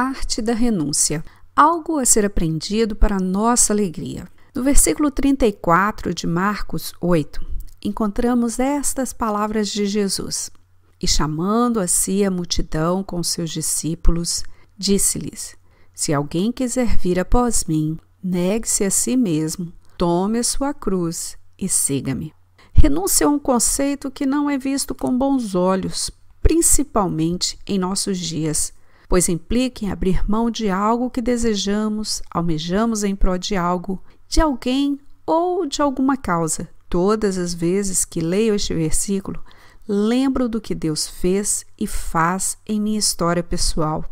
arte da renúncia, algo a ser aprendido para nossa alegria. No versículo 34 de Marcos 8, encontramos estas palavras de Jesus: E chamando a si a multidão com seus discípulos, disse-lhes: Se alguém quiser vir após mim, negue-se a si mesmo, tome a sua cruz e siga-me. Renúncia é um conceito que não é visto com bons olhos, principalmente em nossos dias, pois implica em abrir mão de algo que desejamos, almejamos em prol de algo, de alguém ou de alguma causa. Todas as vezes que leio este versículo, lembro do que Deus fez e faz em minha história pessoal.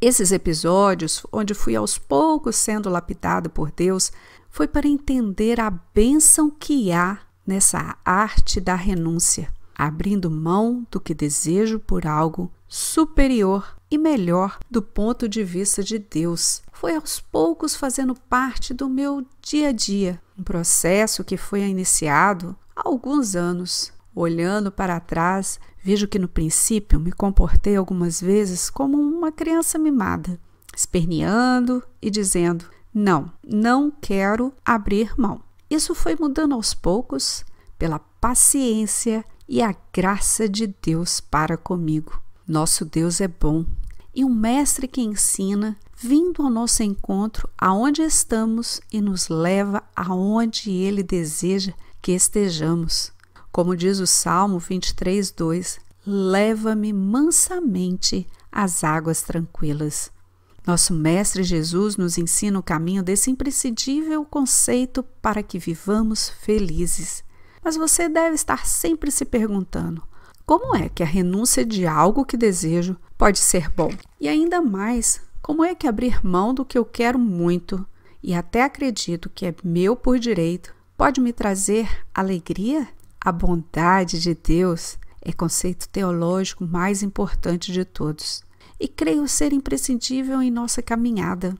Esses episódios, onde fui aos poucos sendo lapidado por Deus, foi para entender a bênção que há nessa arte da renúncia, abrindo mão do que desejo por algo superior e melhor do ponto de vista de Deus. Foi aos poucos fazendo parte do meu dia a dia, um processo que foi iniciado há alguns anos. Olhando para trás, vejo que no princípio me comportei algumas vezes como uma criança mimada, esperneando e dizendo: Não, não quero abrir mão. Isso foi mudando aos poucos pela paciência e a graça de Deus para comigo. Nosso Deus é bom e um mestre que ensina, vindo ao nosso encontro aonde estamos e nos leva aonde ele deseja que estejamos. Como diz o Salmo 23:2, Leva-me mansamente às águas tranquilas. Nosso Mestre Jesus nos ensina o caminho desse imprescindível conceito para que vivamos felizes. Mas você deve estar sempre se perguntando: como é que a renúncia de algo que desejo pode ser bom? E ainda mais, como é que abrir mão do que eu quero muito e até acredito que é meu por direito pode me trazer alegria? A bondade de Deus é conceito teológico mais importante de todos e creio ser imprescindível em nossa caminhada.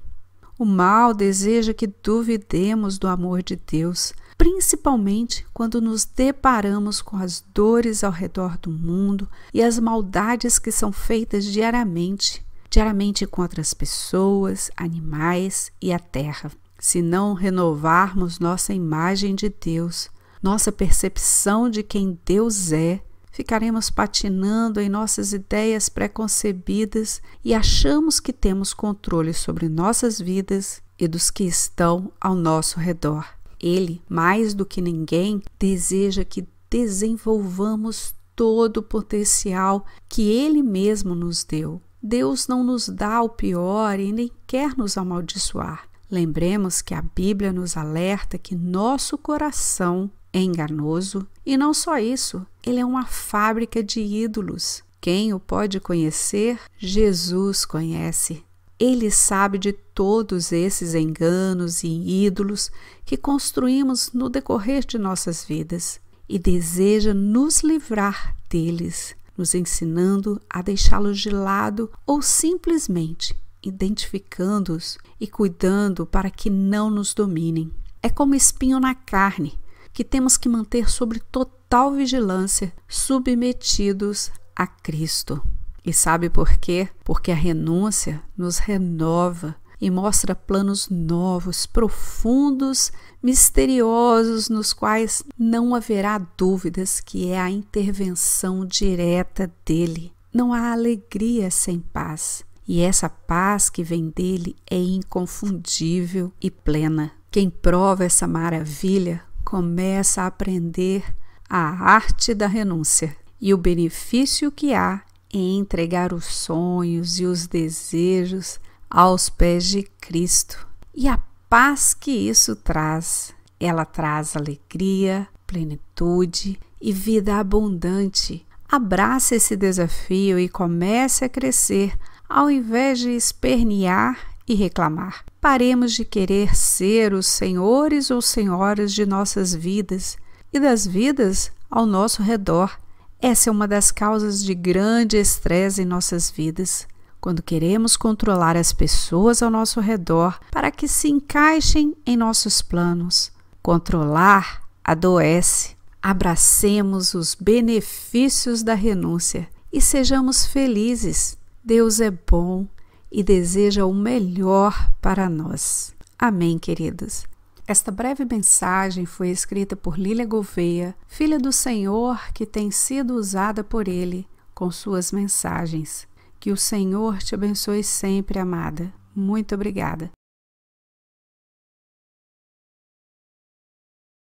O mal deseja que duvidemos do amor de Deus principalmente quando nos deparamos com as dores ao redor do mundo e as maldades que são feitas diariamente diariamente contra as pessoas, animais e a terra. Se não renovarmos nossa imagem de Deus, nossa percepção de quem Deus é, ficaremos patinando em nossas ideias preconcebidas e achamos que temos controle sobre nossas vidas e dos que estão ao nosso redor. Ele, mais do que ninguém, deseja que desenvolvamos todo o potencial que Ele mesmo nos deu. Deus não nos dá o pior e nem quer nos amaldiçoar. Lembremos que a Bíblia nos alerta que nosso coração é enganoso e não só isso, ele é uma fábrica de ídolos. Quem o pode conhecer? Jesus conhece. Ele sabe de todos esses enganos e ídolos que construímos no decorrer de nossas vidas e deseja nos livrar deles, nos ensinando a deixá-los de lado ou simplesmente identificando-os e cuidando para que não nos dominem. É como espinho na carne que temos que manter sobre total vigilância, submetidos a Cristo. E sabe por quê? Porque a renúncia nos renova e mostra planos novos, profundos, misteriosos, nos quais não haverá dúvidas que é a intervenção direta dele. Não há alegria sem paz, e essa paz que vem dele é inconfundível e plena. Quem prova essa maravilha começa a aprender a arte da renúncia, e o benefício que há em entregar os sonhos e os desejos aos pés de Cristo. E a paz que isso traz, ela traz alegria, plenitude e vida abundante. Abrace esse desafio e comece a crescer ao invés de espernear e reclamar. Paremos de querer ser os senhores ou senhoras de nossas vidas e das vidas ao nosso redor essa é uma das causas de grande estresse em nossas vidas, quando queremos controlar as pessoas ao nosso redor para que se encaixem em nossos planos. Controlar adoece. Abracemos os benefícios da renúncia e sejamos felizes. Deus é bom e deseja o melhor para nós. Amém, queridos. Esta breve mensagem foi escrita por Lília Gouveia, filha do Senhor, que tem sido usada por Ele com suas mensagens. Que o Senhor te abençoe sempre, amada. Muito obrigada.